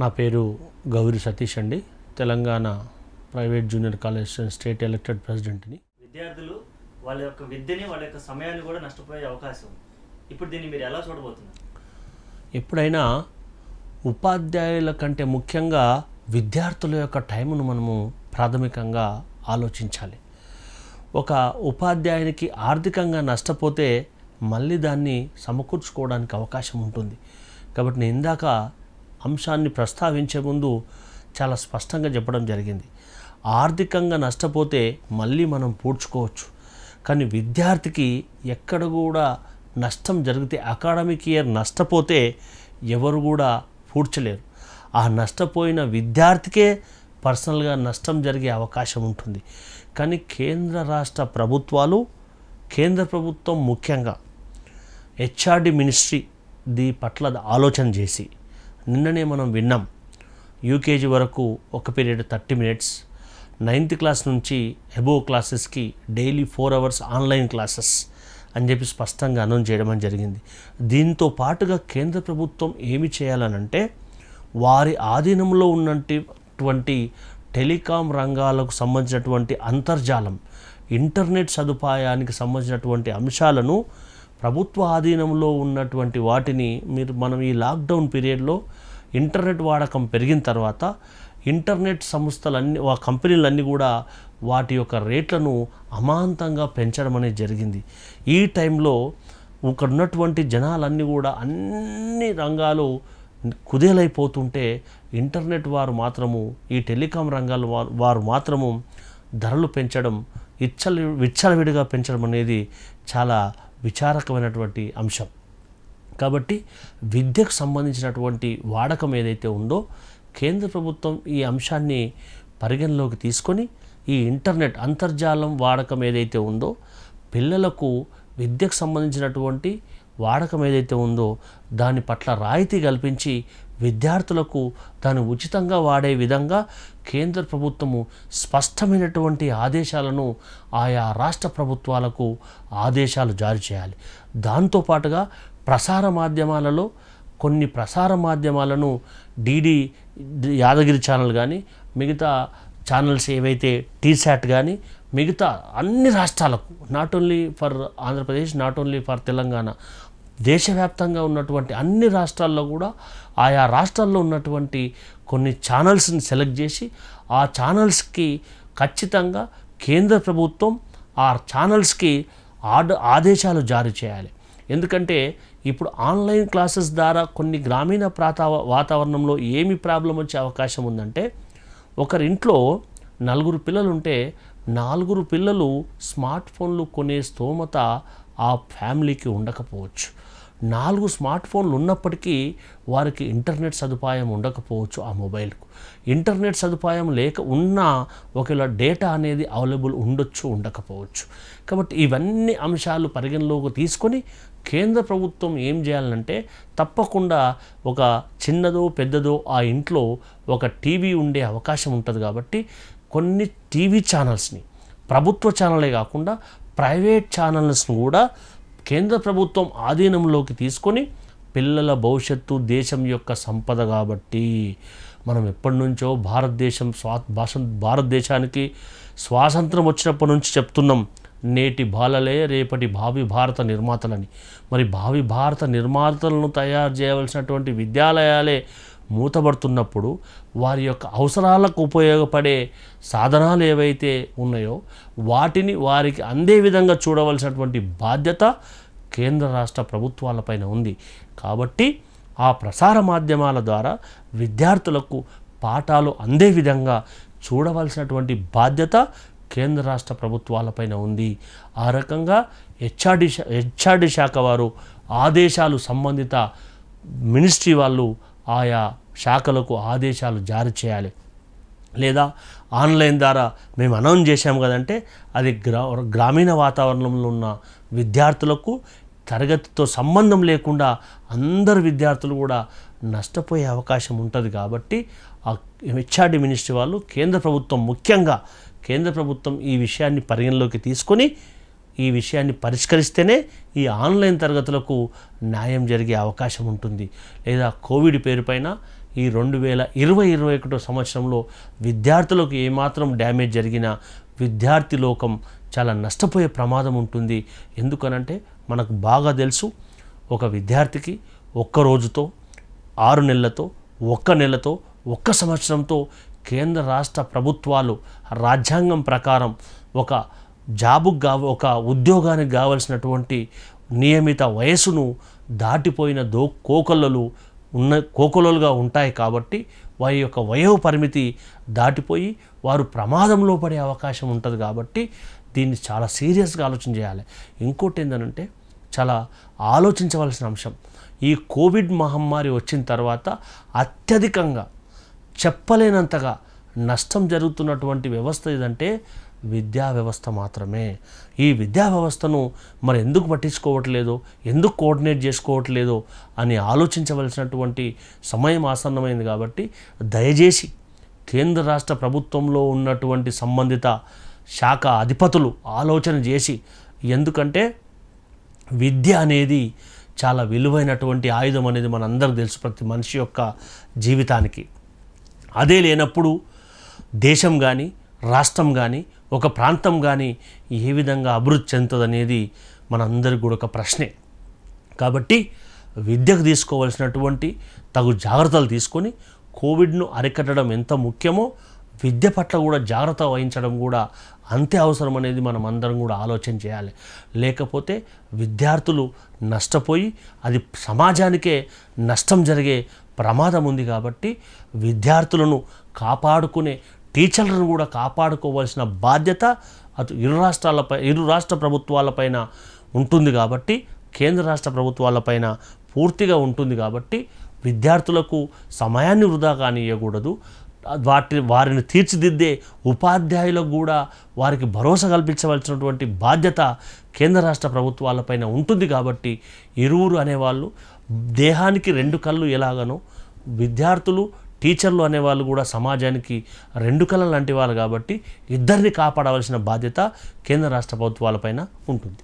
నా పేరు గౌరీ సతీష్ అండి Telangana private junior college state elected ప్రెసిడెంట్ని విద్యార్థులు వాళ్ళ యొక్క విద్యని వాళ్ళ యొక్క సమయాన్ని కూడా నష్టపోయే అవకాశం ఇప్పుడు దీన్ని మీరు ఎలా చూడబోతున్నారు ఎప్పుడైనా ఉపాధ్యాయుల కంటే ముఖ్యంగా విద్యార్థుల యొక్క టైంను మనము ప్రాథమికంగా ఆలోచించాలి ఒక ఉపాధ్యాయునికి ఆర్థికంగా నష్టపోతే మళ్ళీ దాన్ని సమకూర్చుకోవడానికి అవకాశం ఉంటుంది కాబట్టి నేను ఇందాక అంశాన్ని ప్రస్తావించే ముందు చాలా స్పష్టంగా చెప్పడం జరిగింది ఆర్థికంగా నష్టపోతే మళ్ళీ మనం పూడ్చుకోవచ్చు కానీ విద్యార్థికి ఎక్కడ కూడా నష్టం జరిగితే అకాడమిక్ ఇయర్ నష్టపోతే ఎవరు కూడా పూడ్చలేరు ఆ నష్టపోయిన విద్యార్థికే పర్సనల్గా నష్టం జరిగే అవకాశం ఉంటుంది కానీ కేంద్ర రాష్ట్ర ప్రభుత్వాలు కేంద్ర ప్రభుత్వం ముఖ్యంగా హెచ్ఆర్డి మినిస్ట్రీ ది పట్ల ఆలోచన చేసి నిన్ననే మనం విన్నాం యూకేజీ వరకు ఒక period thirty minutes ninth class నుంచి అబోవ్ క్లాసెస్కి daily four hours online classes అని చెప్పి స్పష్టంగా అనౌన్స్ చేయడం అని జరిగింది దీంతో పాటుగా కేంద్ర ప్రభుత్వం ఏమి చేయాలనంటే వారి ఆధీనంలో ఉన్నటువంటి టెలికాం రంగాలకు సంబంధించినటువంటి అంతర్జాలం ఇంటర్నెట్ సదుపాయానికి సంబంధించినటువంటి అంశాలను ప్రభుత్వ ఆధీనంలో ఉన్నటువంటి వాటిని మీరు మనం ఈ లాక్డౌన్ పీరియడ్లో ఇంటర్నెట్ వాడకం పెరిగిన తర్వాత ఇంటర్నెట్ సంస్థలన్నీ కంపెనీలన్నీ కూడా వాటి యొక్క రేట్లను అమాంతంగా పెంచడం అనేది జరిగింది ఈ టైంలో ఇక్కడ ఉన్నటువంటి జనాలన్నీ కూడా అన్ని రంగాలు కుదేలైపోతుంటే ఇంటర్నెట్ వారు మాత్రము ఈ టెలికాం రంగాల వారు మాత్రము ధరలు పెంచడం ఇచ్చల విచ్చలవిడిగా పెంచడం అనేది చాలా విచారకమైనటువంటి అంశం కాబట్టి విద్యకు సంబంధించినటువంటి వాడకం ఏదైతే ఉందో కేంద్ర ప్రభుత్వం ఈ అంశాన్ని పరిగణలోకి తీసుకొని ఈ ఇంటర్నెట్ అంతర్జాలం వాడకం ఏదైతే ఉందో పిల్లలకు విద్యకు సంబంధించినటువంటి వాడకం ఏదైతే ఉందో దాని పట్ల రాయితీ కల్పించి విద్యార్థులకు దాన్ని ఉచితంగా వాడే విధంగా కేంద్ర ప్రభుత్వము స్పష్టమైనటువంటి ఆదేశాలను ఆయా రాష్ట్ర ప్రభుత్వాలకు ఆదేశాలు జారీ చేయాలి దాంతోపాటుగా ప్రసార మాధ్యమాలలో కొన్ని ప్రసార మాధ్యమాలను డీడీ యాదగిరి ఛానల్ కానీ మిగతా ఛానల్స్ ఏవైతే టీశాట్ కానీ మిగతా అన్ని రాష్ట్రాలకు not only for Andhra Pradesh not only for Telangana దేశవ్యాప్తంగా ఉన్నటువంటి అన్ని రాష్ట్రాల్లో కూడా ఆయా రాష్ట్రాల్లో ఉన్నటువంటి కొన్ని ఛానల్స్ని సెలెక్ట్ చేసి ఆ ఛానల్స్కి ఖచ్చితంగా కేంద్ర ప్రభుత్వం ఆ ఛానల్స్కి ఆడ ఆదేశాలు జారీ చేయాలి ఎందుకంటే ఇప్పుడు ఆన్లైన్ క్లాసెస్ ద్వారా కొన్ని గ్రామీణ ప్రాతా వాతావరణంలో ఏమి ప్రాబ్లం వచ్చే అవకాశం ఉందంటే ఒకరింట్లో నలుగురు పిల్లలు ఉంటే నాలుగురు పిల్లలు స్మార్ట్ ఫోన్లు కొనే స్తోమత ఆ ఫ్యామిలీకి ఉండకపోవచ్చు నాలుగు స్మార్ట్ ఫోన్లు ఉన్నప్పటికీ వారికి ఇంటర్నెట్ సదుపాయం ఉండకపోవచ్చు ఆ మొబైల్కు ఇంటర్నెట్ సదుపాయం లేక ఉన్నా ఒకవేళ డేటా అనేది అవైలబుల్ ఉండొచ్చు ఉండకపోవచ్చు కాబట్టి ఇవన్నీ అంశాలు పరిగణలోకి తీసుకొని కేంద్ర ప్రభుత్వం ఏం చేయాలంటే తప్పకుండా ఒక చిన్నదో పెద్దదో ఆ ఇంట్లో ఒక టీవీ ఉండే అవకాశం ఉంటుంది కాబట్టి కొన్ని టీవీ ఛానల్స్ని ప్రభుత్వ ఛానలే కాకుండా ప్రైవేట్ ఛానల్స్ను కూడా కేంద్ర ప్రభుత్వం ఆధీనంలోకి తీసుకొని పిల్లల భవిష్యత్తు దేశం యొక్క సంపద కాబట్టి మనం ఎప్పటి నుంచో భారతదేశం స్వా భాష భారతదేశానికి స్వాతంత్రం వచ్చినప్పటి నుంచి చెప్తున్నాం నేటి బాలలే రేపటి భావి భారత నిర్మాతలని మరి భావి భారత నిర్మాతలను తయారు చేయవలసినటువంటి విద్యాలయాలే మూతబడుతున్నప్పుడు వారి యొక్క అవసరాలకు ఉపయోగపడే సాధనాలు ఏవైతే ఉన్నాయో వాటిని వారికి అందే విధంగా చూడవలసినటువంటి బాధ్యత కేంద్ర రాష్ట్ర ప్రభుత్వాలపైన ఉంది కాబట్టి ఆ ప్రసార మాధ్యమాల ద్వారా విద్యార్థులకు పాఠాలు అందే విధంగా చూడవలసినటువంటి బాధ్యత కేంద్ర రాష్ట్ర ప్రభుత్వాలపైన ఉంది ఆ రకంగా హెచ్ఆర్డి హెచ్ఆర్డి శాఖ వారు ఆదేశాలు సంబంధిత మినిస్ట్రీ వాళ్ళు ఆయా శాఖలకు ఆదేశాలు జారీ చేయాలి లేదా ఆన్లైన్ ద్వారా మేము అనౌన్స్ చేశాము కదంటే అది గ్రా గ్రామీణ వాతావరణంలో ఉన్న విద్యార్థులకు తరగతితో సంబంధం లేకుండా అందరు విద్యార్థులు కూడా నష్టపోయే అవకాశం ఉంటుంది కాబట్టి ఆ హెచ్ఆర్డి మినిస్ట్రీ వాళ్ళు కేంద్ర ప్రభుత్వం ముఖ్యంగా కేంద్ర ప్రభుత్వం ఈ విషయాన్ని పరిగణలోకి తీసుకొని ఈ విషయాన్ని పరిష్కరిస్తేనే ఈ ఆన్లైన్ తరగతులకు న్యాయం జరిగే అవకాశం ఉంటుంది లేదా కోవిడ్ పేరుపైన ఈ రెండు వేల ఇరవై ఇరవై ఒకటో సంవత్సరంలో విద్యార్థులకు ఏమాత్రం డ్యామేజ్ జరిగినా విద్యార్థి లోకం చాలా నష్టపోయే ప్రమాదం ఉంటుంది ఎందుకనంటే మనకు బాగా తెలుసు ఒక విద్యార్థికి ఒక్క రోజుతో ఆరు నెలలతో ఒక్క నెలతో ఒక్క సంవత్సరంతో కేంద్ర రాష్ట్ర ప్రభుత్వాలు రాజ్యాంగం ప్రకారం ఒక జాబుకు కావ ఒక ఉద్యోగానికి కావలసినటువంటి నియమిత వయసును దాటిపోయిన దో కోకొల్లలు ఉన్న కోకలలుగా ఉంటాయి కాబట్టి వారి యొక్క వయో పరిమితి దాటిపోయి వారు ప్రమాదంలో పడే అవకాశం ఉంటుంది కాబట్టి దీన్ని చాలా సీరియస్గా ఆలోచన చేయాలి ఇంకోటి ఏంటంటే చాలా ఆలోచించవలసిన అంశం ఈ కోవిడ్ మహమ్మారి వచ్చిన తర్వాత అత్యధికంగా చెప్పలేనంతగా నష్టం జరుగుతున్నటువంటి వ్యవస్థ ఏదంటే విద్యా వ్యవస్థ మాత్రమే ఈ విద్యా వ్యవస్థను మరి ఎందుకు పట్టించుకోవట్లేదో ఎందుకు కోఆర్డినేట్ చేసుకోవట్లేదో అని ఆలోచించవలసినటువంటి సమయం ఆసన్నమైంది కాబట్టి దయచేసి కేంద్ర రాష్ట్ర ప్రభుత్వంలో ఉన్నటువంటి సంబంధిత శాఖ అధిపతులు ఆలోచన చేసి ఎందుకంటే విద్య అనేది చాలా విలువైనటువంటి ఆయుధం అనేది మనందరూ తెలుసు ప్రతి మనిషి యొక్క జీవితానికి అదే లేనప్పుడు దేశం కానీ రాష్ట్రం కానీ ఒక ప్రాంతం కానీ ఏ విధంగా అభివృద్ధి అనేది మనందరికి కూడా ఒక ప్రశ్నే కాబట్టి విద్యకు తీసుకోవాల్సినటువంటి తగు జాగ్రత్తలు తీసుకొని కోవిడ్ను అరికట్టడం ఎంత ముఖ్యమో విద్య పట్ల కూడా జాగ్రత్త వహించడం కూడా అంతే అవసరం అనేది మనం అందరం కూడా ఆలోచన చేయాలి లేకపోతే విద్యార్థులు నష్టపోయి అది సమాజానికే నష్టం జరిగే ప్రమాదం ఉంది కాబట్టి విద్యార్థులను కాపాడుకునే టీచర్లను కూడా కాపాడుకోవాల్సిన బాధ్యత అటు ఇరు రాష్ట్రాలపై ఇరు రాష్ట్ర ప్రభుత్వాలపైన ఉంటుంది కాబట్టి కేంద్ర రాష్ట్ర ప్రభుత్వాలపైన పూర్తిగా ఉంటుంది కాబట్టి విద్యార్థులకు సమయాన్ని వృధా కానియకూడదు వాటి వారిని తీర్చిదిద్దే ఉపాధ్యాయులకు కూడా వారికి భరోసా కల్పించవలసినటువంటి బాధ్యత కేంద్ర రాష్ట్ర ప్రభుత్వాలపైన ఉంటుంది కాబట్టి ఇరువురు అనేవాళ్ళు దేహానికి రెండు కళ్ళు ఎలాగనో విద్యార్థులు టీచర్లు అనేవాళ్ళు కూడా సమాజానికి రెండు కళ లాంటి వాళ్ళు కాబట్టి ఇద్దరిని కాపాడవలసిన బాధ్యత కేంద్ర రాష్ట్ర ప్రభుత్వాలపైన ఉంటుంది